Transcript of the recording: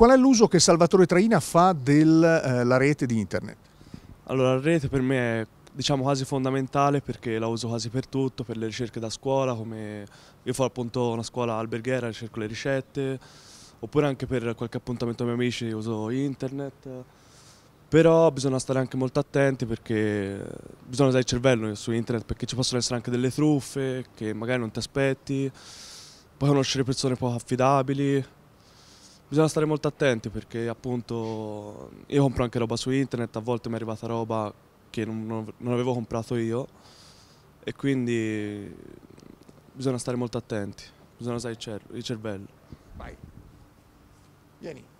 Qual è l'uso che Salvatore Traina fa della eh, rete di internet? Allora, la rete per me è diciamo quasi fondamentale perché la uso quasi per tutto, per le ricerche da scuola, come io fa appunto una scuola alberghiera, cerco le ricette, oppure anche per qualche appuntamento con i miei amici uso internet, però bisogna stare anche molto attenti perché bisogna usare il cervello su internet perché ci possono essere anche delle truffe che magari non ti aspetti, puoi conoscere persone poco affidabili, Bisogna stare molto attenti perché appunto io compro anche roba su internet, a volte mi è arrivata roba che non, non avevo comprato io e quindi bisogna stare molto attenti, bisogna usare il, cer il cervello. Vai. Vieni.